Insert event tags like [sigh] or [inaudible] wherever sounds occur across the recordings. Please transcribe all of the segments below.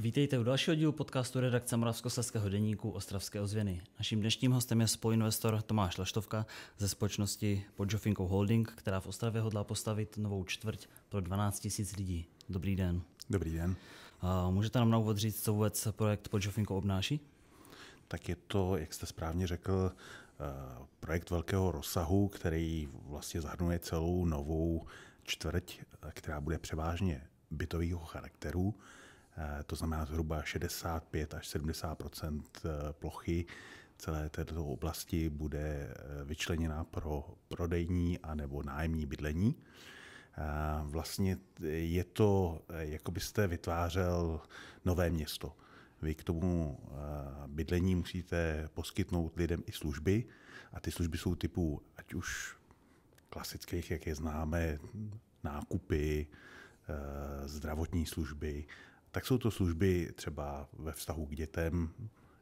Vítejte u dalšího dílu podcastu redakce Moravskoslezského deníku Ostravské ozvěny. Naším dnešním hostem je spoinvestor Tomáš Leštovka ze společnosti pod Holding, která v Ostravě hodlá postavit novou čtvrť pro 12 000 lidí. Dobrý den. Dobrý den. A můžete nám na úvod říct, co vůbec projekt pod obnáší? Tak je to, jak jste správně řekl, eh, projekt velkého rozsahu, který vlastně zahrnuje celou novou čtvrť, eh, která bude převážně bytového charakteru. Eh, to znamená zhruba 65 až 70 eh, plochy celé této oblasti bude eh, vyčleněna pro prodejní a nebo nájemní bydlení. Vlastně je to, jako byste vytvářel nové město. Vy k tomu bydlení musíte poskytnout lidem i služby a ty služby jsou typu ať už klasických, jak je známe, nákupy, zdravotní služby, tak jsou to služby třeba ve vztahu k dětem,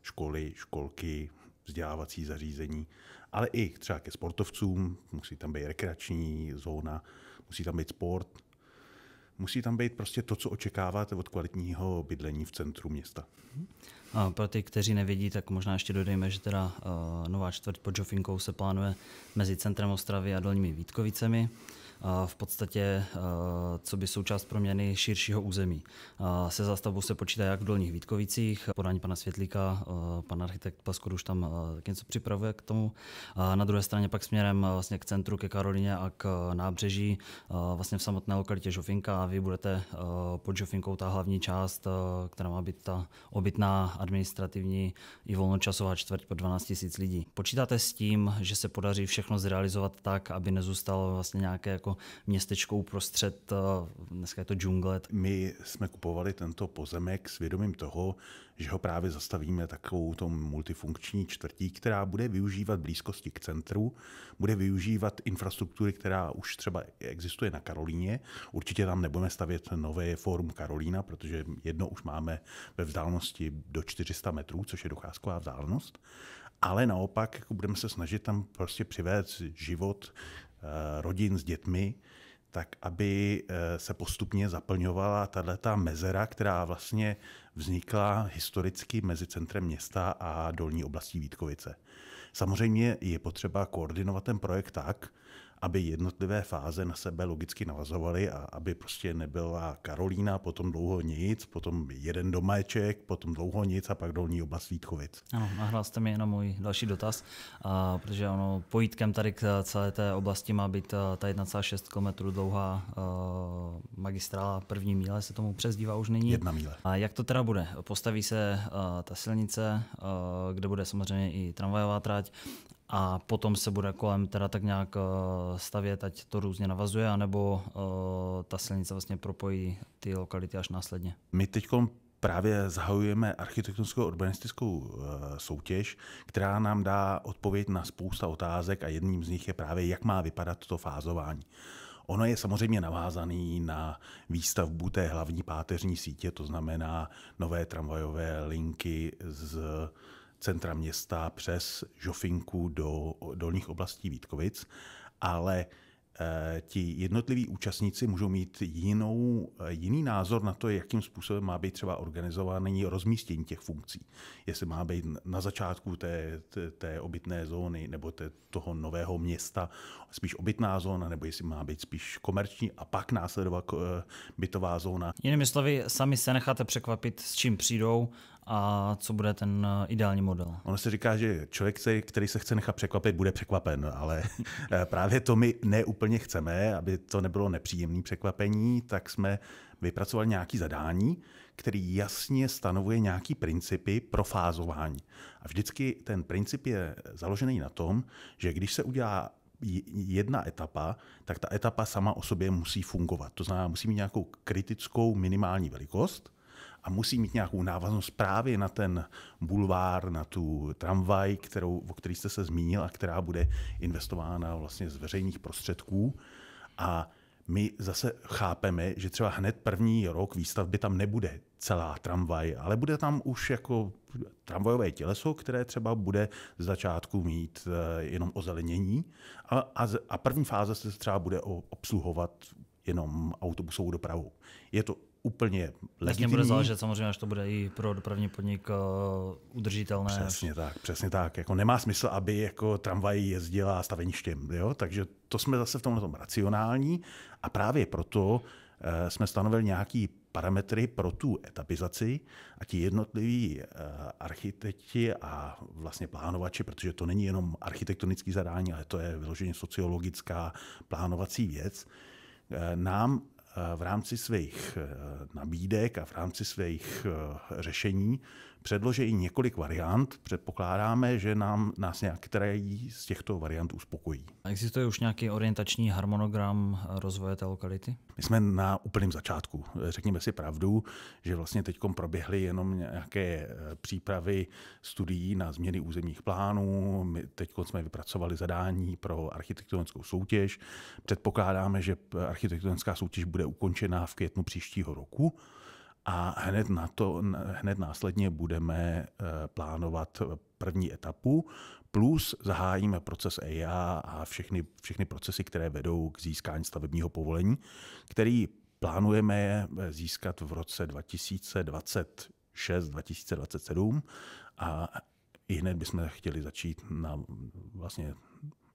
školy, školky, vzdělávací zařízení, ale i třeba ke sportovcům, musí tam být rekreační zóna, musí tam být sport, musí tam být prostě to, co očekáváte od kvalitního bydlení v centru města. A pro ty, kteří nevidí, tak možná ještě dodejme, že teda uh, nová čtvrť pod Žofinkou se plánuje mezi centrem Ostravy a Dolními Vítkovicemi v podstatě co by součást proměny širšího území. Se zástavbou se počítá jak v Dolních Vítkovicích, podání pana Světlíka, pan architekt Paskor už tam taky něco připravuje k tomu. Na druhé straně pak směrem vlastně k centru, ke Karolině a k nábřeží, vlastně v samotné lokalitě Žofinka a vy budete pod Žofinkou ta hlavní část, která má být ta obytná administrativní i volnočasová čtvrť pro 12 000 lidí. Počítáte s tím, že se podaří všechno zrealizovat tak, aby nezůstalo vlastně nějaké jako jako městečko uprostřed, eh, dneska je to džungle. My jsme kupovali tento pozemek s vědomím toho, že ho právě zastavíme takovou tom multifunkční čtvrtí, která bude využívat blízkosti k centru, bude využívat infrastruktury, která už třeba existuje na Karolíně. Určitě tam nebudeme stavět nové fórum Karolína, protože jedno už máme ve vzdálenosti do 400 metrů, což je docházková vzdálenost ale naopak jako budeme se snažit tam prostě přivést život, Eh, rodin s dětmi, tak aby eh, se postupně zaplňovala tato mezera, která vlastně vznikla historicky mezi centrem města a dolní oblastí Vítkovice. Samozřejmě je potřeba koordinovat ten projekt tak, aby jednotlivé fáze na sebe logicky navazovaly a aby prostě nebyla Karolína, potom dlouho nic, potom jeden domáček, potom dlouho nic a pak dolní oblast Vítkovic. Ano, nahrál jste mi jenom můj další dotaz, a, protože ono pojítkem tady k celé té oblasti má být ta 1,6 km dlouhá a, magistrála první míle, se tomu přezdívá už nyní. Jedna míle. A jak to teda bude? Postaví se a, ta silnice, a, kde bude samozřejmě i tramvajová trať a potom se bude kolem teda tak nějak eh, stavět, ať to různě navazuje, anebo eh, ta silnice vlastně propojí ty lokality až následně. My teď právě zahajujeme architektonickou urbanistickou eh, soutěž, která nám dá odpověď na spousta otázek a jedním z nich je právě, jak má vypadat to fázování. Ono je samozřejmě navázaný na výstavbu té hlavní páteřní sítě, to znamená nové tramvajové linky z centra města přes Žofinku do dolních oblastí Vítkovic, ale e, ti jednotliví účastníci můžou mít jinou, e, jiný názor na to, jakým způsobem má být třeba organizovaný rozmístění těch funkcí. Jestli má být na začátku té, té, té obytné zóny nebo té, toho nového města spíš obytná zóna, nebo jestli má být spíš komerční a pak následovat e, bytová zóna. Jinými slovy, sami se necháte překvapit, s čím přijdou a co bude ten eh, ideální model. Ono se říká, že člověk, který se chce nechat překvapit, bude překvapen, ale [laughs] eh, právě to my neúplně chceme, aby to nebylo nepříjemné překvapení, tak jsme vypracovali nějaké zadání, který jasně stanovuje nějaký principy pro fázování. A vždycky ten princip je založený na tom, že když se udělá jedna etapa, tak ta etapa sama o sobě musí fungovat. To znamená, musí mít nějakou kritickou minimální velikost, a musí mít nějakou návaznost právě na ten bulvár, na tu tramvaj, kterou, o který jste se zmínil a která bude investována vlastně z veřejných prostředků. A my zase chápeme, že třeba hned první rok výstavby tam nebude celá tramvaj, ale bude tam už jako tramvajové těleso, které třeba bude z začátku mít eh, jenom ozelenění a, a, a první fáze se třeba bude obsluhovat jenom autobusovou dopravou. Je to úplně legitimní. Vlastně bude záležet samozřejmě, až to bude i pro dopravní podnik eh, udržitelné. Přesně tak, přesně tak. Jako nemá smysl, aby jako tramvaj jezdila staveništěm. Jo? Takže to jsme zase v tomhle tom racionální a právě proto eh, jsme stanovili nějaký parametry pro tu etapizaci a ti jednotliví eh, architekti a vlastně plánovači, protože to není jenom architektonický zadání, ale to je vyloženě sociologická plánovací věc, nám v rámci svých eh, nabídek a v rámci svých eh, řešení předloží několik variant. Předpokládáme, že nám, nás některé z těchto variant uspokojí. A existuje už nějaký orientační harmonogram rozvoje té lokality? My jsme na úplném začátku. Řekněme si pravdu, že vlastně teď proběhly jenom nějaké eh, přípravy studií na změny územních plánů. My teď jsme vypracovali zadání pro architektonickou soutěž. Předpokládáme, že eh, architektonická soutěž bude ukončena v květnu příštího roku a hned, na to, hned následně budeme eh, plánovat první etapu, plus zahájíme proces EIA a všechny, všechny procesy, které vedou k získání stavebního povolení, který plánujeme eh, získat v roce 2026, 2027 a i hned bychom chtěli začít na vlastně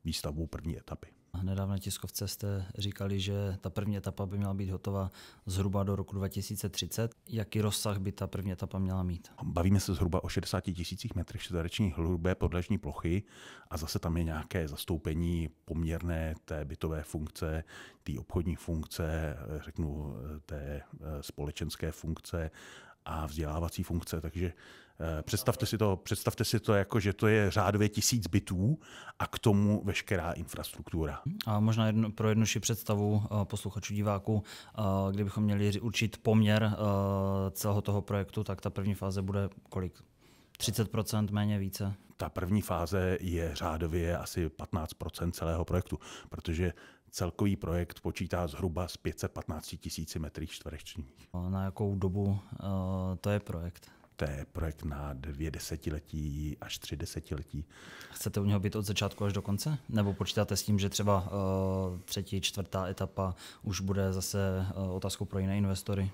výstavbu první etapy. Nedávno tiskovce jste říkali, že ta první etapa by měla být hotová zhruba do roku 2030. Jaký rozsah by ta první etapa měla mít? Bavíme se zhruba o 60 tisících metrech čtvereční hlubé podlažní plochy a zase tam je nějaké zastoupení poměrné té bytové funkce, té obchodní funkce, řeknu té eh, společenské funkce a vzdělávací funkce, takže Eh, představte si to, představte si to jako, že to je řádově tisíc bytů a k tomu veškerá infrastruktura. Hmm. A možná jedno, pro jednodušší představu eh, posluchačů, diváků, eh, kdybychom měli určit poměr celého toho projektu, tak ta první fáze bude kolik? 30 méně více? Ta první fáze je řádově asi 15 celého projektu, protože celkový projekt počítá zhruba s 515 tisíci metrů čtverečních. Na jakou dobu to je projekt? To je projekt na dvě desetiletí až tři desetiletí. Chcete u něho být od začátku až do konce? Nebo počítáte s tím, že třeba uh, třetí, čtvrtá etapa už bude zase uh, otázkou pro jiné investory?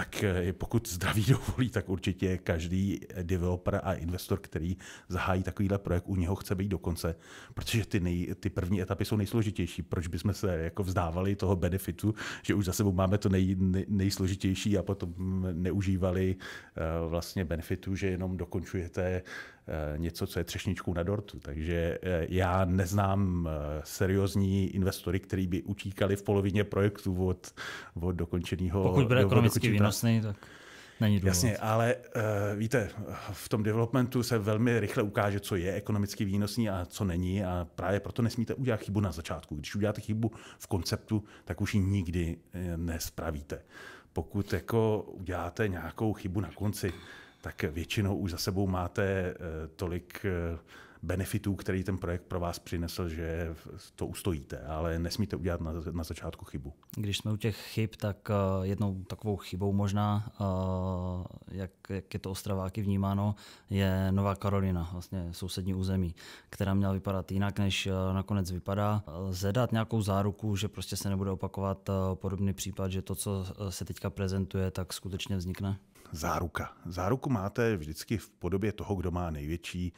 tak eh, pokud zdraví [laughs] dovolí, tak určitě každý developer a investor, který zahájí takovýhle projekt, u něho chce být dokonce, protože ty, nej, ty první etapy jsou nejsložitější. Proč bychom se jako vzdávali toho benefitu, že už za sebou máme to nej, nej, nejsložitější a potom neužívali eh, vlastně benefitu, že jenom dokončujete Eh, něco, co je třešničkou na dortu. Takže eh, já neznám eh, seriózní investory, který by utíkali v polovině projektu od, od dokončeného. Pokud bude ekonomicky výnosný, tak není Jasně, ale uh, víte, v tom developmentu se velmi rychle ukáže, co je ekonomicky výnosný a co není a právě proto nesmíte udělat chybu na začátku. Když uděláte chybu v konceptu, tak už ji nikdy nespravíte. Pokud jako uděláte nějakou chybu na konci, tak většinou už za sebou máte eh, tolik eh, benefitů, který ten projekt pro vás přinesl, že to ustojíte, ale nesmíte udělat na, na začátku chybu. Když jsme u těch chyb, tak eh, jednou takovou chybou možná, jak, jak je to Ostraváky vnímáno, je Nová Karolina, vlastně sousední území, která měla vypadat jinak, než nakonec vypadá. Zedat nějakou záruku, že prostě se nebude opakovat podobný případ, že to, co se teďka prezentuje, tak skutečně vznikne? záruka. Záruku máte vždycky v podobě toho, kdo má největší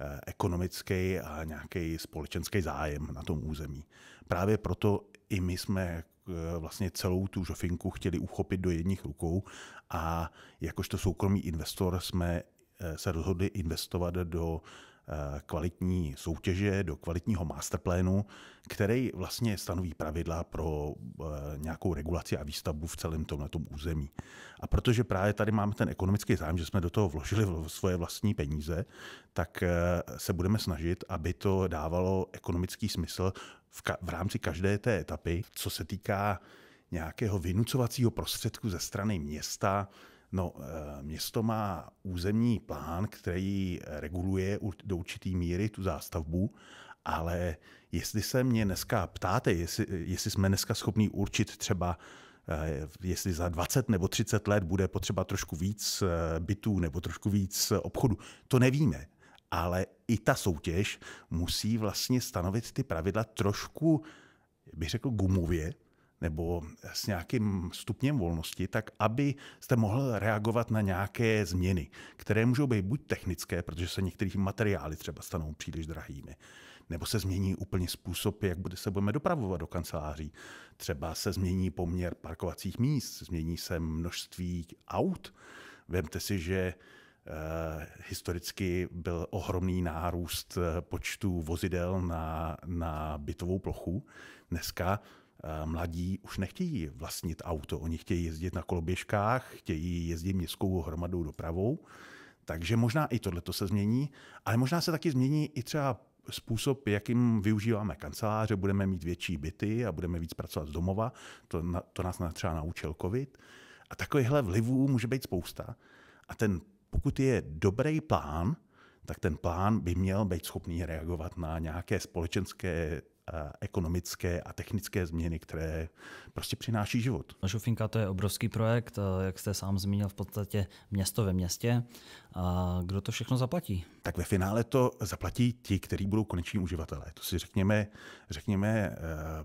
eh, ekonomický a nějaký společenský zájem na tom území. Právě proto i my jsme eh, vlastně celou tu žofinku chtěli uchopit do jedních rukou a jakožto soukromý investor jsme eh, se rozhodli investovat do Eh, kvalitní soutěže, do kvalitního masterplénu, který vlastně stanoví pravidla pro eh, nějakou regulaci a výstavbu v celém tomto území. A protože právě tady máme ten ekonomický zájem, že jsme do toho vložili svoje vlastní peníze, tak eh, se budeme snažit, aby to dávalo ekonomický smysl v, ka- v rámci každé té etapy, co se týká nějakého vynucovacího prostředku ze strany města, No, eh, město má územní plán, který reguluje do určitý míry tu zástavbu, ale jestli se mě dneska ptáte, jestli, jestli jsme dneska schopni určit třeba eh, jestli za 20 nebo 30 let bude potřeba trošku víc eh, bytů nebo trošku víc obchodu. To nevíme, ale i ta soutěž musí vlastně stanovit ty pravidla trošku, bych řekl, gumově, nebo s nějakým stupněm volnosti, tak aby jste mohl reagovat na nějaké změny, které můžou být buď technické, protože se některé materiály třeba stanou příliš drahými, nebo se změní úplně způsob, jak bude, se budeme dopravovat do kanceláří. Třeba se změní poměr parkovacích míst, změní se množství aut. Vemte si, že eh, historicky byl ohromný nárůst eh, počtu vozidel na, na bytovou plochu. Dneska Eh, mladí už nechtějí vlastnit auto, oni chtějí jezdit na koloběžkách, chtějí jezdit městskou hromadou dopravou, takže možná i tohle se změní, ale možná se taky změní i třeba způsob, jakým využíváme kanceláře, budeme mít větší byty a budeme víc pracovat z domova, to, na, to nás třeba naučil COVID. A takovýchhle vlivů může být spousta. A ten, pokud je dobrý plán, tak ten plán by měl být schopný reagovat na nějaké společenské Eh, ekonomické a technické změny, které prostě přináší život. Šufinka no, to je obrovský projekt, eh, jak jste sám zmínil, v podstatě město ve městě. A kdo to všechno zaplatí? Tak ve finále to zaplatí ti, kteří budou koneční uživatelé. To si řekněme, řekněme eh,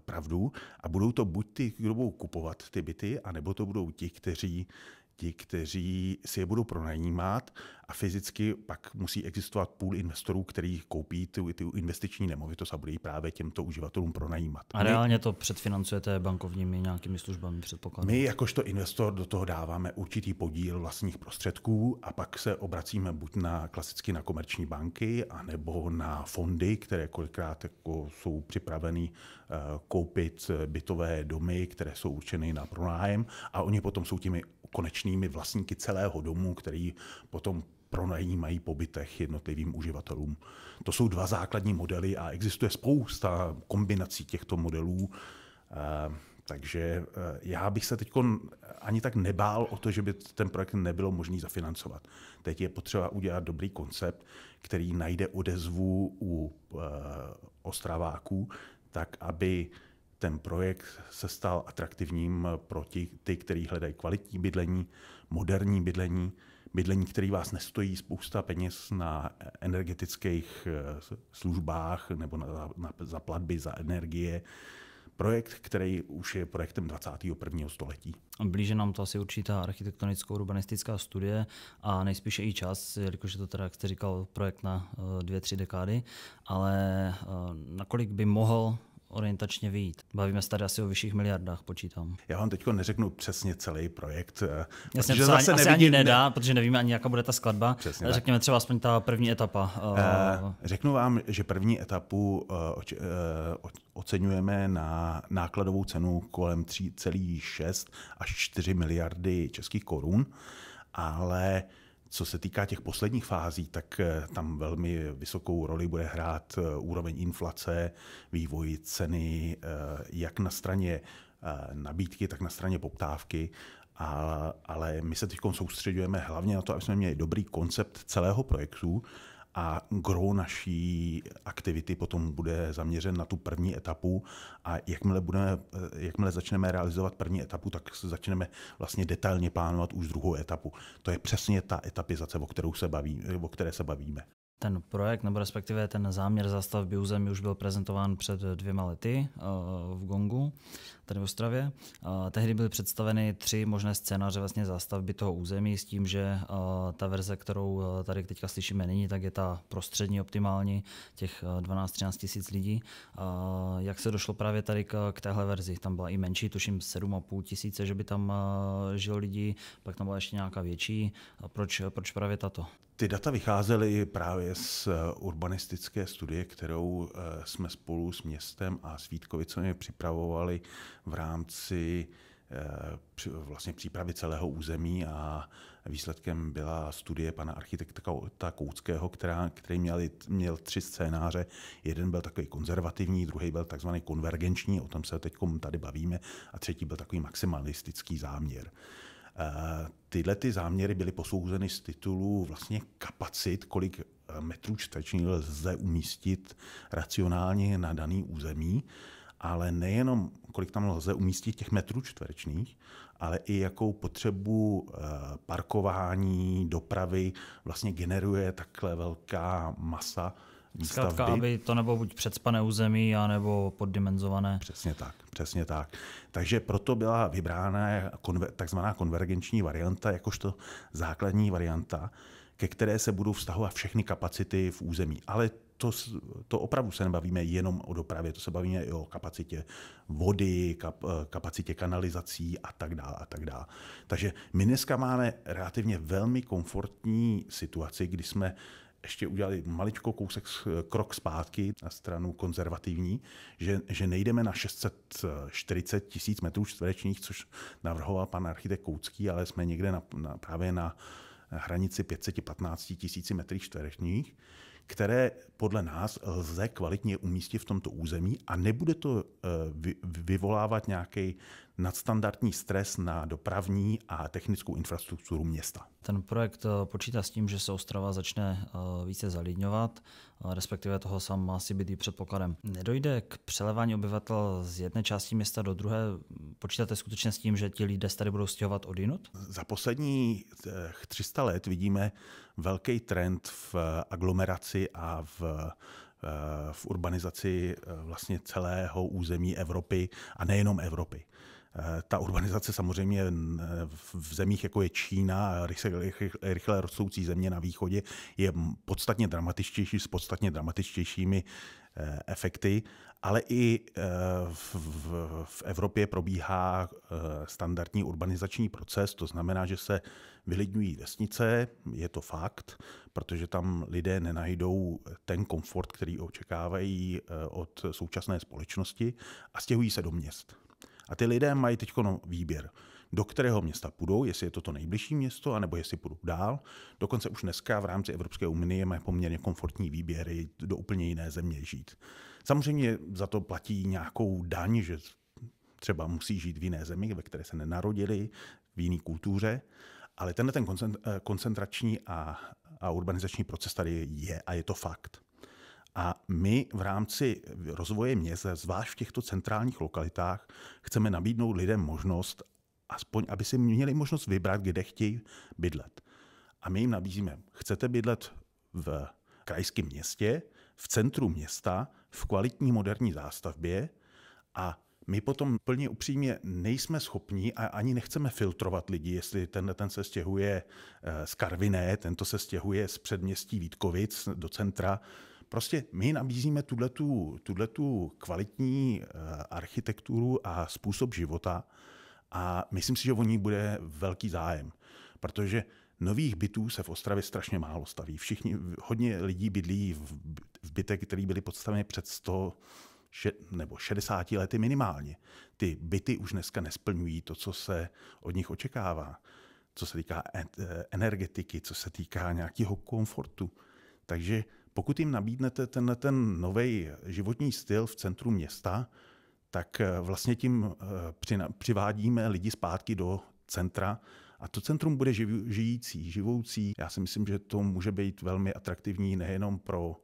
pravdu. A budou to buď ty, kdo budou kupovat ty byty, anebo to budou ti, kteří ti, kteří si je budou pronajímat a fyzicky pak musí existovat půl investorů, který koupí tu, tu investiční nemovitost a bude ji právě těmto uživatelům pronajímat. A reálně to předfinancujete bankovními nějakými službami, předpokladem? My jakožto investor do toho dáváme určitý podíl vlastních prostředků a pak se obracíme buď na klasicky na komerční banky, anebo na fondy, které kolikrát jako jsou připraveny eh, koupit bytové domy, které jsou určeny na pronájem a oni potom jsou těmi konečnými vlastníky celého domu, který potom pronajímají po bytech jednotlivým uživatelům. To jsou dva základní modely a existuje spousta kombinací těchto modelů. Eh, takže eh, já bych se teď ani tak nebál o to, že by ten projekt nebylo možné zafinancovat. Teď je potřeba udělat dobrý koncept, který najde odezvu u eh, ostraváků, tak aby ten projekt se stal atraktivním pro ty, ty kteří hledají kvalitní bydlení, moderní bydlení, bydlení, který vás nestojí spousta peněz na energetických eh, službách nebo na, na, za platby za energie. Projekt, který už je projektem 21. století. Blíže nám to asi určitá architektonickou urbanistická studie a nejspíše i čas, jelikož je to teda, jak jste říkal, projekt na eh, dvě, tři dekády, ale eh, nakolik by mohl orientačně vyjít. Bavíme se tady asi o vyšších miliardách, počítám. Já vám teď neřeknu přesně celý projekt. Eh, Jasně, to se zase ani, nevidí, ani nedá, ne... protože nevíme ani, jaká bude ta skladba. Přesně ale řekněme tak. třeba aspoň ta první etapa. Uh, řeknu vám, že první etapu oč, uh, oceňujeme na nákladovou cenu kolem 3,6 až 4 miliardy českých korun, ale uh, co se týká těch posledních fází, tak eh, tam velmi vysokou roli bude hrát eh, úroveň inflace, vývoj ceny, eh, jak na straně nabídky, tak na straně poptávky. A, ale my se teď soustředujeme hlavně na to, aby jsme měli dobrý koncept celého projektu a gro naší aktivity potom bude zaměřen na tu první etapu a jakmile, budeme, eh, jakmile začneme realizovat první etapu, tak začneme vlastně detailně plánovat už druhou etapu. To je přesně ta etapizace, o, kterou se baví, o které se bavíme. Ten projekt, nebo respektive ten záměr zastavby území už byl prezentován před dvěma lety eh, v Gongu tady v Ostravě. Tehdy byly představeny tři možné scénáře vlastně zástavby toho území s tím, že ta verze, kterou tady teďka slyšíme nyní, tak je ta prostřední optimální, těch 12-13 tisíc lidí. Jak se došlo právě tady k téhle verzi? Tam byla i menší, tuším 7,5 tisíce, že by tam žil lidí, pak tam byla ještě nějaká větší. Proč, proč právě tato? Ty data vycházely právě z e, urbanistické studie, kterou e, jsme spolu s městem a s Vítkovicemi připravovali v rámci eh, vlastně přípravy celého území a výsledkem byla studie pana architekta Kouckého, která, který měl, měl tři scénáře. Jeden byl takový konzervativní, druhý byl takzvaný konvergenční, o tom se teď tady bavíme, a třetí byl takový maximalistický záměr. Eh, tyhle ty záměry byly posouzeny z titulu vlastně kapacit, kolik eh, metrů čtvrčních lze umístit racionálně na daný území ale nejenom kolik tam lze umístit těch metrů čtverečných, ale i jakou potřebu eh, parkování, dopravy vlastně generuje takhle velká masa výstavby. Zkrátka, aby to nebo buď předspané území, anebo poddimenzované. Přesně tak, přesně tak. Takže proto byla vybrána takzvaná konvergenční varianta jakožto základní varianta, ke které se budou vztahovat všechny kapacity v území. Ale to, to opravdu se nebavíme jenom o dopravě, to se bavíme i o kapacitě vody, kap, eh, kapacitě kanalizací a tak dále a tak dále. Takže my dneska máme relativně velmi komfortní situaci, kdy jsme ještě udělali maličko kousek eh, krok zpátky na stranu konzervativní, že, že nejdeme na 640 tisíc metrů čtverečních, což navrhoval pan architekt Koucký, ale jsme někde na, na, právě na hranici 515 tisíci metrů čtverečních které podle nás lze kvalitně umístit v tomto území a nebude to eh, vyvolávat nějaký nadstandardní stres na dopravní a technickou infrastrukturu města. Ten projekt eh, počítá s tím, že se Ostrava začne eh, více zalidňovat, eh, respektive toho sám má si být i předpokladem. Nedojde k přelevání obyvatel z jedné části města do druhé? Počítáte skutečně s tím, že ti lidé tady budou stěhovat odinut? Za poslední 300 let vidíme velký trend v aglomeraci a v v urbanizaci vlastně celého území Evropy a nejenom Evropy. Eh, ta urbanizace samozřejmě eh, v zemích jako je Čína, rychle, rychle rostoucí země na východě, je podstatně dramatičtější s podstatně dramatičtějšími eh, efekty, ale i v, v, v Evropě probíhá standardní urbanizační proces, to znamená, že se vylidňují vesnice, je to fakt, protože tam lidé nenajdou ten komfort, který očekávají od současné společnosti a stěhují se do měst. A ty lidé mají teď no, výběr, do kterého města půjdou, jestli je to to nejbližší město, anebo jestli půjdou dál. Dokonce už dneska v rámci Evropské unie mají poměrně komfortní výběry do úplně jiné země žít. Samozřejmě za to platí nějakou daň, že třeba musí žít v jiné zemi, ve které se nenarodili, v jiné kultuře, ale tenhle ten eh, koncentrační a, a urbanizační proces tady je a je to fakt. A my v rámci rozvoje měst, zvlášť v těchto centrálních lokalitách, chceme nabídnout lidem možnost, aspoň aby si měli možnost vybrat, kde chtějí bydlet. A my jim nabízíme, chcete bydlet v krajském městě, v centru města, v kvalitní moderní zástavbě a my potom plně upřímně nejsme schopni a ani nechceme filtrovat lidi, jestli ten ten se stěhuje eh, z Karviné, tento se stěhuje z předměstí Vítkovic do centra. Prostě my nabízíme tuto tu kvalitní eh, architekturu a způsob života a myslím si, že o ní bude velký zájem, protože nových bytů se v Ostravě strašně málo staví. Všichni, hodně lidí bydlí v bytech, které byly podstaveny před 100, nebo 60 lety minimálně. Ty byty už dneska nesplňují to, co se od nich očekává, co se týká eh, energetiky, co se týká nějakého komfortu. Takže pokud jim nabídnete tenhle ten nový životní styl v centru města, tak eh, vlastně tím eh, přivádíme lidi zpátky do centra a to centrum bude žijící, živoucí. Já si myslím, že to může být velmi atraktivní nejenom pro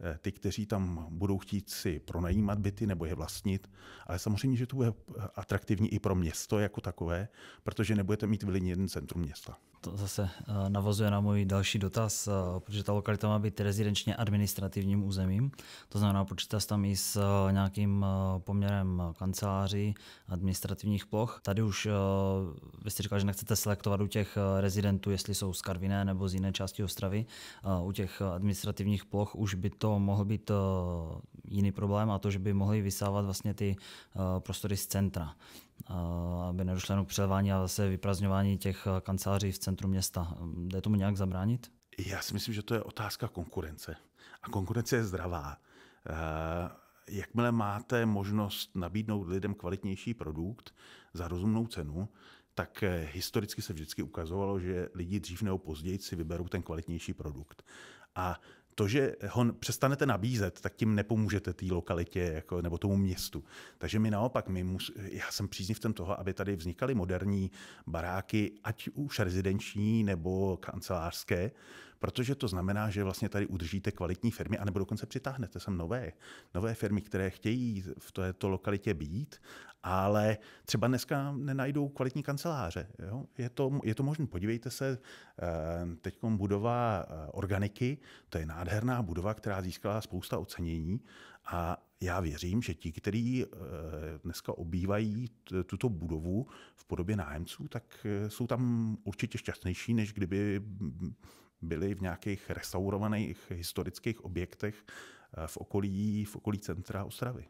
eh, ty, kteří tam budou chtít si pronajímat byty nebo je vlastnit, ale samozřejmě, že to bude atraktivní i pro město jako takové, protože nebudete mít v jeden centrum města to zase eh, navazuje na můj další dotaz, eh, protože ta lokalita má být rezidenčně administrativním územím, to znamená počítá se tam i s eh, nějakým poměrem kanceláří, administrativních ploch. Tady už vy jste říkal, že nechcete selektovat u těch rezidentů, jestli jsou z Karviné nebo z jiné části Ostravy. U těch administrativních ploch už by to mohl být jiný problém a to, že by mohli vysávat vlastně ty prostory z centra aby nedošlo jenom k přelevání a zase vyprazňování těch eh, kanceláří v centru města. Jde tomu nějak zabránit? Já si myslím, že to je otázka konkurence. A konkurence je zdravá. Eh, jakmile máte možnost nabídnout lidem kvalitnější produkt za rozumnou cenu, tak eh, historicky se vždycky ukazovalo, že lidi dřív nebo později si vyberou ten kvalitnější produkt. A to, že ho přestanete nabízet, tak tím nepomůžete té lokalitě jako, nebo tomu městu. Takže my naopak, my mus, já jsem příznivcem toho, aby tady vznikaly moderní baráky, ať už rezidenční nebo kancelářské, protože to znamená, že vlastně tady udržíte kvalitní firmy, anebo dokonce přitáhnete sem nové, nové firmy, které chtějí v této lokalitě být, ale třeba dneska nenajdou kvalitní kanceláře. Jo? Je, to, je to možné. Podívejte se, eh, teď budova eh, organiky, to je nádherná budova, která získala spousta ocenění a já věřím, že ti, kteří eh, dneska obývají tuto budovu v podobě nájemců, tak jsou tam určitě šťastnější, než kdyby byly v nějakých restaurovaných historických objektech eh, v okolí, v okolí centra Ostravy.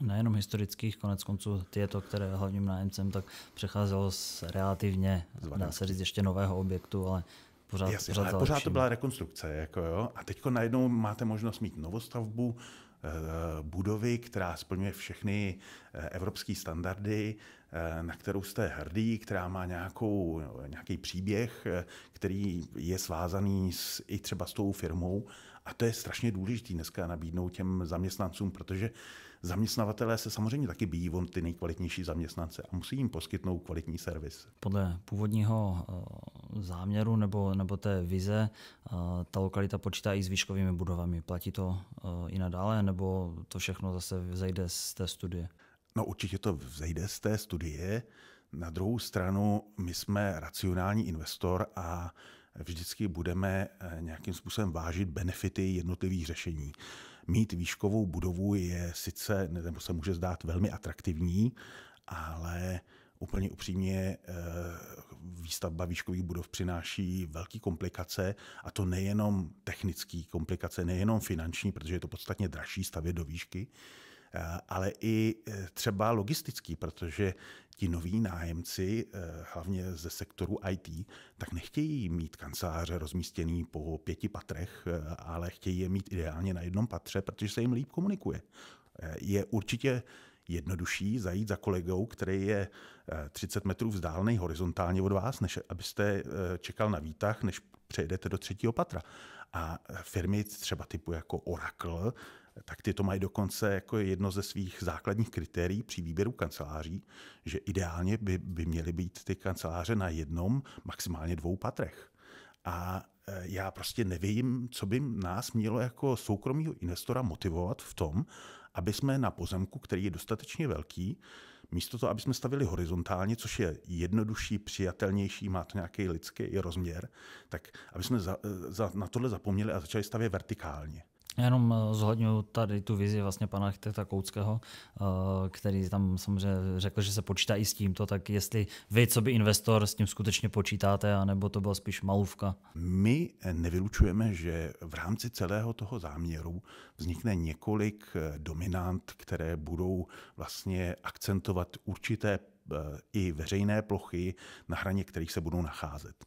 Nejenom historických, konec konců tyto, které hlavním nájemcem, tak přecházelo z relativně, dá se říct, ještě nového objektu, ale pořád, Jasně, pořád, ale pořád to byla rekonstrukce. Jako jo. A teď najednou máte možnost mít novostavbu, Eh, budovy, která splňuje všechny eh, evropské standardy, eh, na kterou jste hrdý, která má nějakou, nějaký příběh, který je svázaný s, i třeba s tou firmou. A to je strašně důležité dneska nabídnout těm zaměstnancům, protože uh, Zaměstnavatelé se samozřejmě taky bíjí on ty nejkvalitnější zaměstnance a musí jim poskytnout kvalitní servis. Podle původního eh, záměru nebo, nebo té vize eh, ta lokalita počítá i s výškovými budovami. Platí to eh, i nadále, nebo to všechno zase vzejde z té studie? No určitě to vzejde z té studie. Na druhou stranu, my jsme racionální investor a vždycky budeme nějakým způsobem vážit benefity jednotlivých řešení mít výškovou budovu je sice, nebo se může zdát velmi atraktivní, ale úplně upřímně eh, výstavba výškových budov přináší velké komplikace a to nejenom technické komplikace, nejenom finanční, protože je to podstatně dražší stavět do výšky, Eh, ale i eh, třeba logistický, protože ti noví nájemci, eh, hlavně ze sektoru IT, tak nechtějí mít kanceláře rozmístěný po pěti patrech, ale chtějí je mít ideálně na jednom patře, protože se jim líp komunikuje. Je určitě jednodušší zajít za kolegou, který je 30 metrů vzdálený horizontálně od vás, než abyste čekal na výtah, než přejdete do třetího patra. A firmy třeba typu jako Oracle tak ty to mají dokonce jako jedno ze svých základních kritérií při výběru kanceláří, že ideálně by, by měly být ty kanceláře na jednom, maximálně dvou patrech. A e, já prostě nevím, co by nás mělo jako soukromého investora motivovat v tom, aby jsme na pozemku, který je dostatečně velký, místo toho, aby jsme stavili horizontálně, což je jednodušší, přijatelnější, má to nějaký lidský rozměr, tak aby jsme za, e, za, na tohle zapomněli a začali stavět vertikálně. Já jenom eh, zohledňuji tady tu vizi vlastně pana architekta Kouckého, eh, který tam samozřejmě řekl, že se počítá i s tímto, tak jestli vy, co by investor, s tím skutečně počítáte, anebo to byla spíš malůvka? My eh, nevylučujeme, že v rámci celého toho záměru vznikne několik dominant, které budou vlastně akcentovat určité i veřejné plochy, na hraně kterých se budou nacházet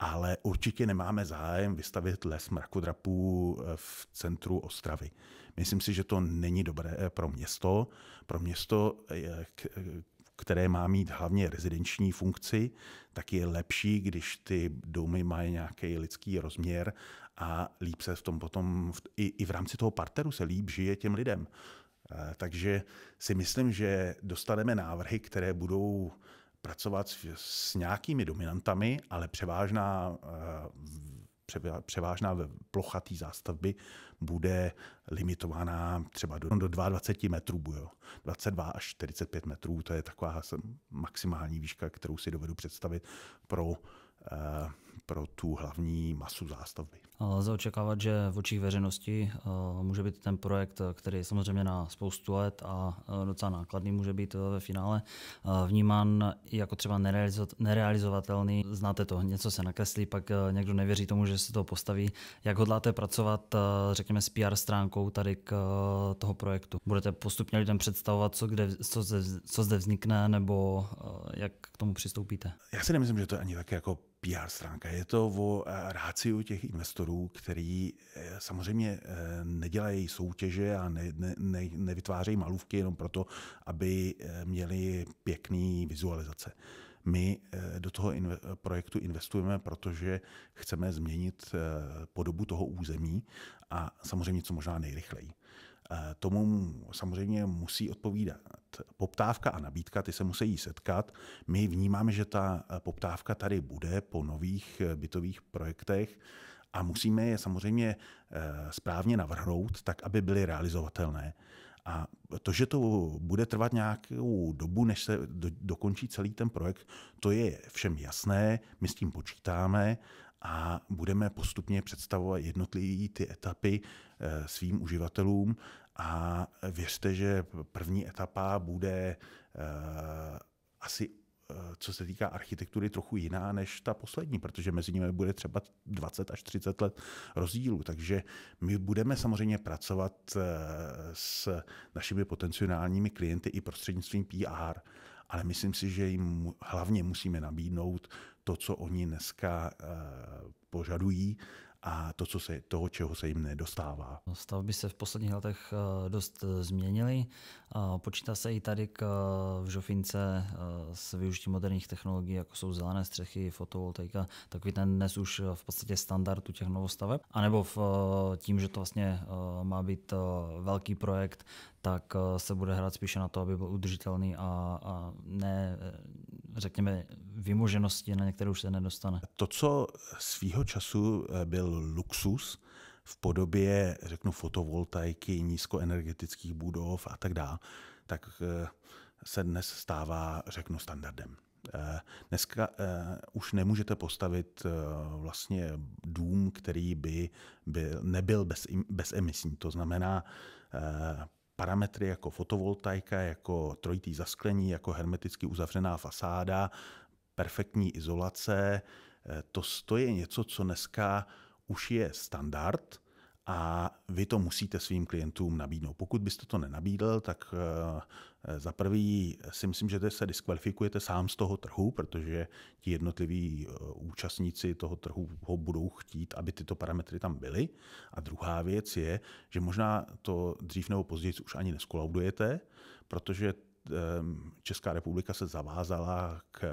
ale určitě nemáme zájem vystavit les mrakodrapů eh, v centru Ostravy. Myslím si, že to není dobré eh, pro město. Pro město, eh, které má mít hlavně rezidenční funkci, tak je lepší, když ty domy mají nějaký lidský rozměr a líp se v tom potom, i, i v rámci toho parteru se líp žije těm lidem. Takže si myslím, že dostaneme návrhy, které budou pracovat s, s nějakými dominantami, ale převážná, eh, převážná plocha té zástavby bude limitovaná třeba do, do 22 metrů. Jo. 22 až 45 metrů, to je taková maximální výška, kterou si dovedu představit pro eh, pro tu hlavní masu zástavby. Lze očekávat, že v očích veřejnosti eh, může být ten projekt, který samozřejmě na spoustu let a eh, docela nákladný může být eh, ve finále, vnímán jako třeba nerealizovatelný. Znáte to, něco se nakreslí, pak někdo nevěří tomu, že se to postaví. Jak hodláte pracovat, řekněme, s PR stránkou tady k toho projektu? Budete postupně lidem představovat, co, kde, co, zde, co zde vznikne, nebo jak k tomu přistoupíte? Já si nemyslím, že to je ani tak jako PR stránka, je to o eh, ráciu těch investorů, který eh, samozřejmě eh, nedělají soutěže a ne, ne, ne, nevytvářejí malůvky jenom proto, aby měli pěkný vizualizace. My do toho inve- projektu investujeme, protože chceme změnit podobu toho území a samozřejmě co možná nejrychleji. Eh, tomu samozřejmě musí odpovídat poptávka a nabídka, ty se musí setkat. My vnímáme, že ta eh, poptávka tady bude po nových eh, bytových projektech a musíme je samozřejmě správně navrhnout, tak aby byly realizovatelné. A to, že to bude trvat nějakou dobu, než se do, dokončí celý ten projekt, to je všem jasné, my s tím počítáme a budeme postupně představovat jednotlivé ty etapy eh, svým uživatelům a věřte, že první etapa bude eh, asi Eh, co se týká architektury, trochu jiná než ta poslední, protože mezi nimi bude třeba 20 až 30 let rozdílu. Takže my budeme samozřejmě pracovat eh, s našimi potenciálními klienty i prostřednictvím PR, ale myslím si, že jim hlavně musíme nabídnout to, co oni dneska eh, požadují a to, co se, toho, čeho se jim nedostává. No, stavby se v posledních letech eh, dost eh, změnily. Eh, počítá se i tady k v Žofince s využitím moderních technologií, jako jsou zelené střechy, fotovoltaika, takový ten dnes už v podstatě standard u těch novostaveb. A nebo v, tím, že to vlastně má být velký projekt, tak se bude hrát spíše na to, aby byl udržitelný a, a ne, řekněme, vymoženosti, na některou už se nedostane. To, co svýho času eh, byl luxus v podobě, řeknu, fotovoltaiky, nízkoenergetických budov a tak dále, tak eh, se dnes stává, řeknu, standardem. Eh, dneska už nemůžete postavit vlastně dům, který by by nebyl bez, bezemisní. To znamená, parametry jako fotovoltaika, jako trojitý zasklení, jako hermeticky uzavřená fasáda, perfektní izolace, eh, to, je něco, co dneska už je standard – a vy to musíte svým klientům nabídnout. Pokud byste to nenabídl, tak eh, za prvý si myslím, že se diskvalifikujete sám z toho trhu, protože ti jednotliví eh, účastníci toho trhu ho budou chtít, aby tyto parametry tam byly. A druhá věc je, že možná to dřív nebo později už ani neskolaudujete, protože eh, Česká republika se zavázala k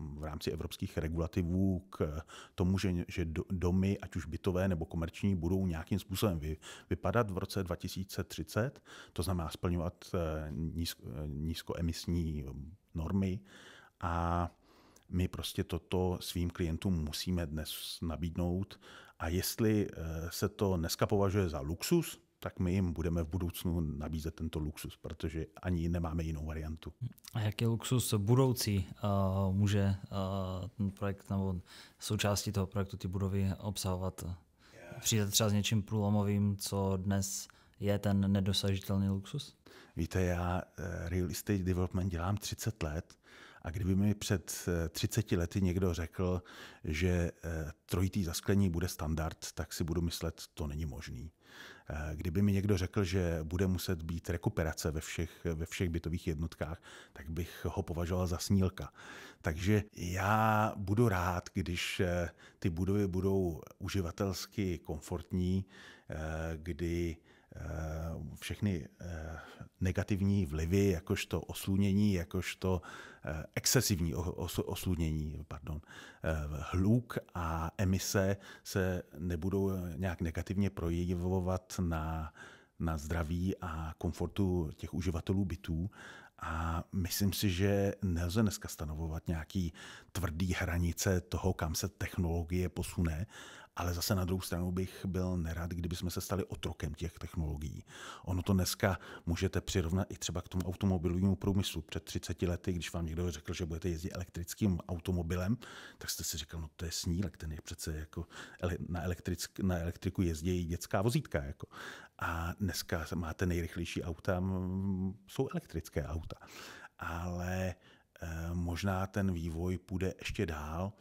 v rámci evropských regulativů k tomu, že, že domy, ať už bytové nebo komerční, budou nějakým způsobem vy, vypadat v roce 2030, to znamená splňovat eh, nízko, eh, nízkoemisní normy a my prostě toto svým klientům musíme dnes nabídnout a jestli eh, se to dneska považuje za luxus, tak my jim budeme v budoucnu nabízet tento luxus, protože ani nemáme jinou variantu. A jaký luxus budoucí uh, může uh, ten projekt nebo součástí toho projektu ty budovy obsahovat? Yeah. Přijde třeba s něčím průlomovým, co dnes je ten nedosažitelný luxus? Víte, já eh, real estate development dělám 30 let a kdyby mi před 30 lety někdo řekl, že trojitý zasklení bude standard, tak si budu myslet, to není možný. Eh, kdyby mi někdo řekl, že bude muset být rekuperace ve všech, ve všech bytových jednotkách, tak bych ho považoval za snílka. Takže já budu rád, když eh, ty budovy budou uživatelsky komfortní, eh, kdy Eh, všechny eh, negativní vlivy, jakožto oslunění, jakožto eh, excesivní oslunění, pardon, hluk a emise se nebudou nějak negativně projevovat na na zdraví a komfortu těch uživatelů bytů. A myslím si, že nelze dneska stanovovat nějaký tvrdý hranice toho, kam se technologie posune, ale zase na druhou stranu bych byl nerad, kdyby jsme se stali otrokem těch technologií. Ono to dneska můžete přirovnat i třeba k tomu automobilovému průmyslu. Před 30 lety, když vám někdo řekl, že budete jezdit elektrickým automobilem, tak jste si říkal, no to je snílek, ten je přece jako na, elektrick, na elektriku jezdí dětská vozítka. Jako. A dneska máte nejrychlejší auta, jsou elektrické auta. Ale eh, možná ten vývoj půjde ještě dál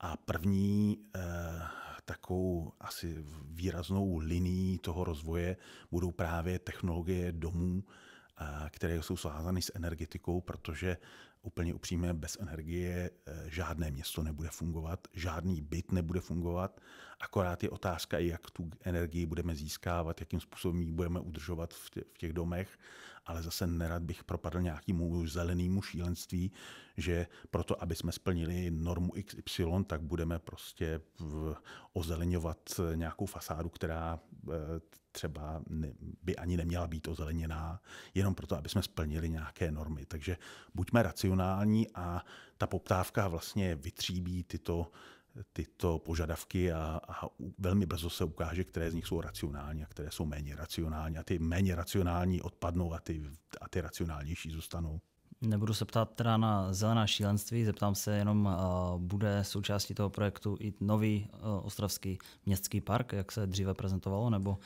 a první eh, takovou asi výraznou linií toho rozvoje budou právě technologie domů, eh, které jsou svázany s energetikou, protože úplně upřímně bez energie eh, žádné město nebude fungovat, žádný byt nebude fungovat, akorát je otázka, jak tu energii budeme získávat, jakým způsobem ji budeme udržovat v těch domech ale zase nerad bych propadl nějakému zelenému šílenství, že proto, aby jsme splnili normu XY, tak budeme prostě ozeleňovat nějakou fasádu, která eh, třeba by ani neměla být ozeleněná, jenom proto, aby jsme splnili nějaké normy. Takže buďme racionální a ta poptávka vlastně vytříbí tyto tyto požadavky a, a velmi brzo se ukáže, které z nich jsou racionální a které jsou méně racionální. A ty méně racionální odpadnou a ty, a ty racionálnější zůstanou. Nebudu se ptát teda na zelená šílenství, zeptám se jenom, bude součástí toho projektu i nový ostravský městský park, jak se dříve prezentovalo, nebo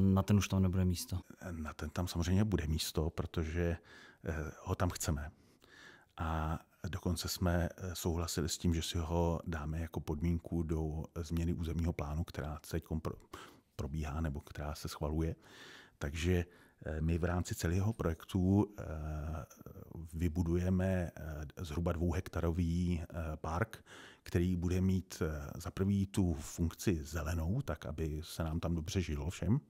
na ten už tam nebude místo? Na ten tam samozřejmě bude místo, protože eh, ho tam chceme. A Dokonce jsme eh, souhlasili s tím, že si ho dáme jako podmínku do změny územního plánu, která teď probíhá nebo která se schvaluje. Takže eh, my v rámci celého projektu eh, vybudujeme zhruba dvouhektarový park, který bude mít za prvý tu funkci zelenou, tak aby se nám tam dobře žilo všem,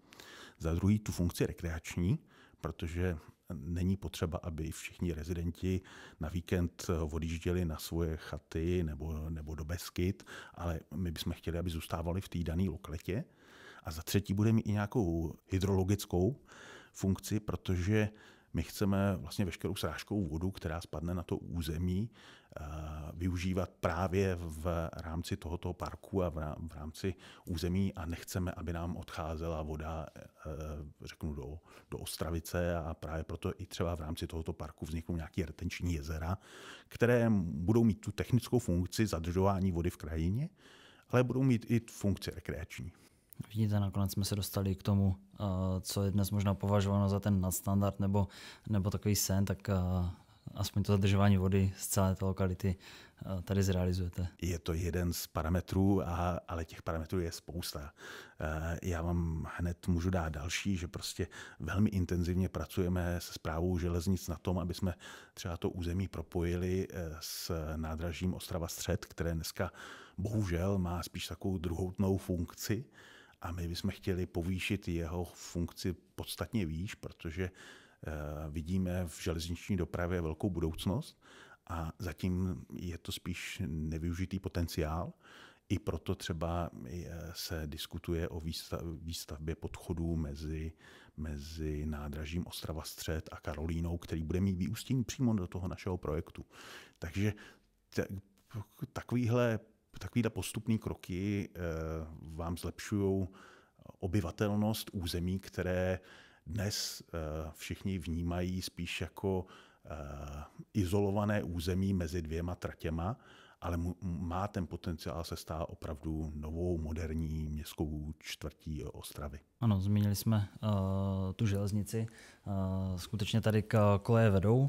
za druhý tu funkci rekreační, protože není potřeba, aby všichni rezidenti na víkend odjížděli na svoje chaty nebo, nebo do Beskyt, ale my bychom chtěli, aby zůstávali v té dané lokalitě. A za třetí bude mít i nějakou hydrologickou funkci, protože my chceme vlastně veškerou srážkou vodu, která spadne na to území, eh, využívat právě v rámci tohoto parku a v rámci území a nechceme, aby nám odcházela voda, eh, eh, řeknu, do, do Ostravice a právě proto i třeba v rámci tohoto parku vzniknou nějaké retenční jezera, které budou mít tu technickou funkci zadržování vody v krajině, ale budou mít i funkci rekreační. Vidíte, nakonec jsme se dostali k tomu, eh, co je dnes možná považováno za ten nadstandard nebo, nebo takový sen, tak eh, aspoň to zadržování vody z celé té lokality eh, tady zrealizujete. Je to jeden z parametrů, a, ale těch parametrů je spousta. Já vám hned můžu dát další, že prostě velmi intenzivně pracujeme se zprávou železnic na tom, aby jsme třeba to území propojili s nádražím Ostrava Střed, které dneska bohužel má spíš takovou druhoutnou funkci a my bychom chtěli povýšit jeho funkci podstatně výš, protože eh, vidíme v železniční dopravě velkou budoucnost a zatím je to spíš nevyužitý potenciál. I proto třeba eh, se diskutuje o výstavbě podchodů mezi, mezi nádražím Ostrava Střed a Karolínou, který bude mít vyústění přímo do toho našeho projektu. Takže takovýhle takovýhle postupné kroky eh, vám zlepšují obyvatelnost území, které dnes eh, všichni vnímají spíš jako eh, izolované území mezi dvěma tratěma, ale má ten potenciál se stát opravdu novou moderní městskou čtvrtí Ostravy. Ano, zmínili jsme uh, tu železnici. Uh, skutečně tady k, koleje vedou. Uh,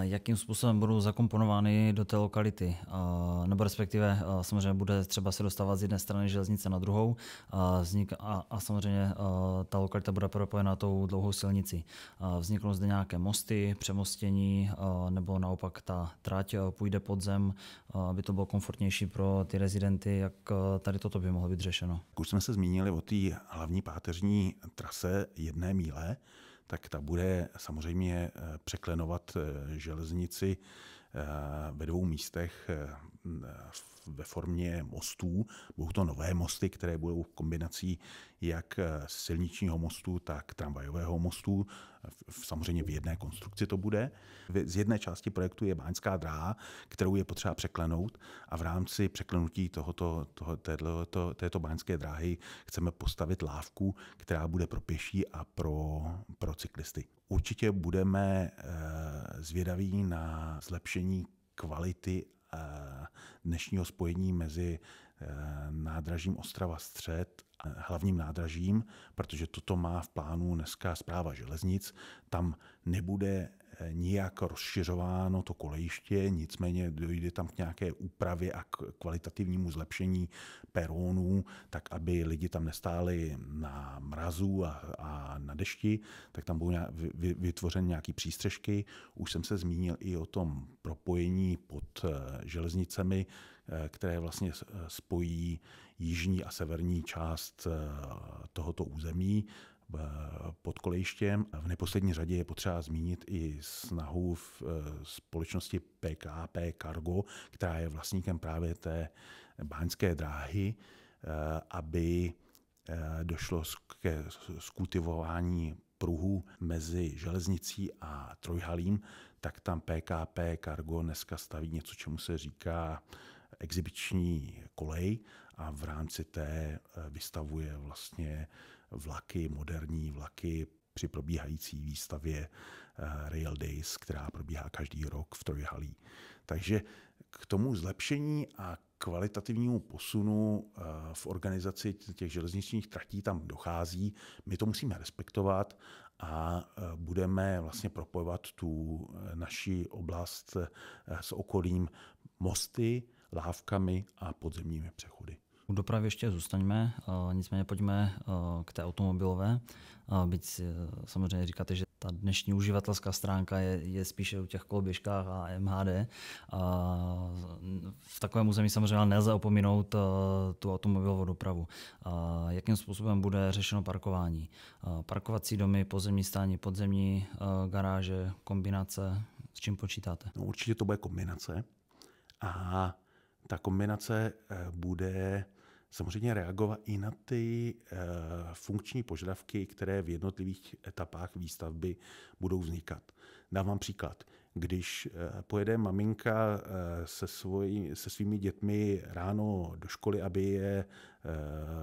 jakým způsobem budou zakomponovány do té lokality? Uh, nebo respektive uh, samozřejmě bude třeba se dostávat z jedné strany železnice na druhou uh, vznik, a, a samozřejmě uh, ta lokalita bude propojena tou dlouhou silnicí. Uh, vzniknou zde nějaké mosty, přemostění uh, nebo naopak ta trať uh, půjde pod zem, uh, aby to bylo komfortnější pro ty rezidenty. Jak uh, tady toto by mohlo být řešeno? Už jsme se zmínili o té hlavní pát páteřní trase jedné míle, tak ta bude samozřejmě eh, překlenovat eh, železnici eh, ve dvou místech v ve formě mostů. Budou to nové mosty, které budou kombinací jak eh, silničního mostu, tak tramvajového mostu. Samozřejmě v jedné konstrukci to bude. Z jedné části projektu je báňská dráha, kterou je potřeba překlenout a v rámci překlenutí tohoto, toho, této, této báňské dráhy chceme postavit lávku, která bude pro pěší a pro, pro cyklisty. Určitě budeme eh, zvědaví na zlepšení kvality dnešního spojení mezi eh, nádražím Ostrava Střed a hlavním nádražím, protože toto má v plánu dneska zpráva železnic. Tam nebude nijak rozšiřováno to kolejiště, nicméně dojde tam k nějaké úpravě a k kvalitativnímu zlepšení perónů, tak aby lidi tam nestáli na mrazu a, a na dešti, tak tam budou vytvořeny nějaké přístřežky. Už jsem se zmínil i o tom propojení pod eh, železnicemi, eh, které vlastně eh, spojí jižní a severní část tohoto území. Eh, pod kolejištěm. V neposlední řadě je potřeba zmínit i snahu v eh, společnosti PKP Cargo, která je vlastníkem právě té báňské dráhy, eh, aby došlo ke skultivování pruhu mezi železnicí a trojhalím, tak tam PKP Cargo dneska staví něco, čemu se říká exibiční kolej a v rámci té vystavuje vlastně vlaky, moderní vlaky při probíhající výstavě eh, Rail Days, která probíhá každý rok v Trojhalí. Takže k tomu zlepšení a kvalitativnímu posunu eh, v organizaci těch železničních tratí tam dochází. My to musíme respektovat a eh, budeme vlastně propojovat tu naši oblast s okolím mosty, lávkami a podzemními přechody. U dopravy ještě zůstaňme, eh, nicméně pojďme eh, k té automobilové. Eh, byť samozřejmě říkáte, že ta dnešní uživatelská stránka je, je spíše u těch koloběžkách a MHD. A v takovém území samozřejmě nelze opominout tu automobilovou dopravu. A jakým způsobem bude řešeno parkování? A parkovací domy, pozemní stání, podzemní garáže, kombinace, s čím počítáte? No, určitě to bude kombinace. A ta kombinace bude samozřejmě reagovat i na ty e, funkční požadavky, které v jednotlivých etapách výstavby budou vznikat. Dám vám příklad. Když e, pojede maminka e, se, svojí, se svými dětmi ráno do školy, aby je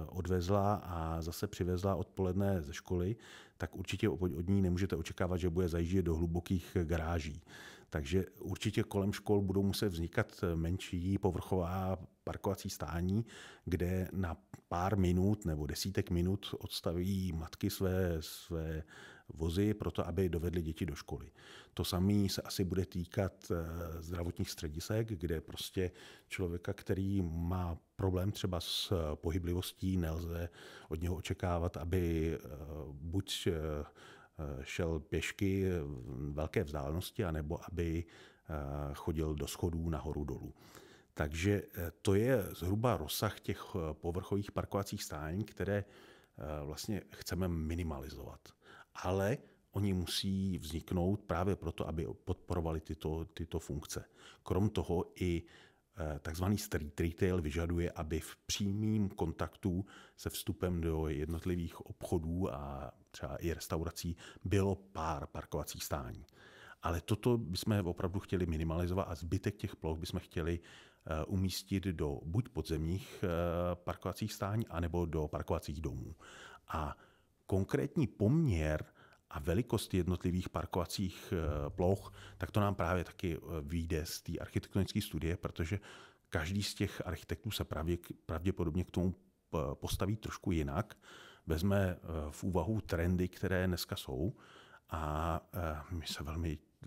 odvezla a zase přivezla odpoledne ze školy, tak určitě od ní nemůžete očekávat, že bude zajíždět do hlubokých garáží. Takže určitě kolem škol budou muset vznikat eh, menší povrchová parkovací stání, kde na pár minut nebo desítek minut odstaví matky své, své vozy pro to, aby dovedly děti do školy. To samé se asi bude týkat eh, zdravotních středisek, kde prostě člověka, který má problém třeba s eh, pohyblivostí, nelze od něho očekávat, aby buď šel pěšky velké vzdálenosti, anebo aby eh, chodil do schodů nahoru dolů. Takže eh, to je zhruba rozsah těch eh, povrchových parkovacích stání, které vlastně chceme minimalizovat. Ale oni musí vzniknout právě proto, aby podporovali tyto, tyto funkce. Krom toho i takzvaný street retail vyžaduje, aby v přímém kontaktu se vstupem do jednotlivých obchodů a třeba i restaurací, bylo pár parkovacích stání. Ale toto bychom opravdu chtěli minimalizovat a zbytek těch ploch bychom chtěli eh, umístit do buď podzemních eh, parkovacích stání, anebo do parkovacích domů. A konkrétní poměr a velikost jednotlivých parkovacích eh, ploch, tak to nám právě taky vyjde z té architektonické studie, protože každý z těch architektů se právě pravděpodobně k tomu postaví trošku jinak vezme eh, v úvahu trendy, které dneska jsou. A eh, my se velmi eh,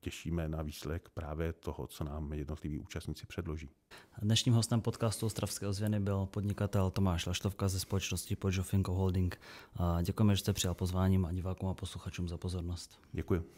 těšíme na výsledek právě toho, co nám jednotliví účastníci předloží. Dnešním hostem podcastu Ostravské ozvěny byl podnikatel Tomáš Laštovka ze společnosti Podžofinko Holding. Děkujeme, že jste přijal pozváním a divákům a posluchačům za pozornost. Děkuji.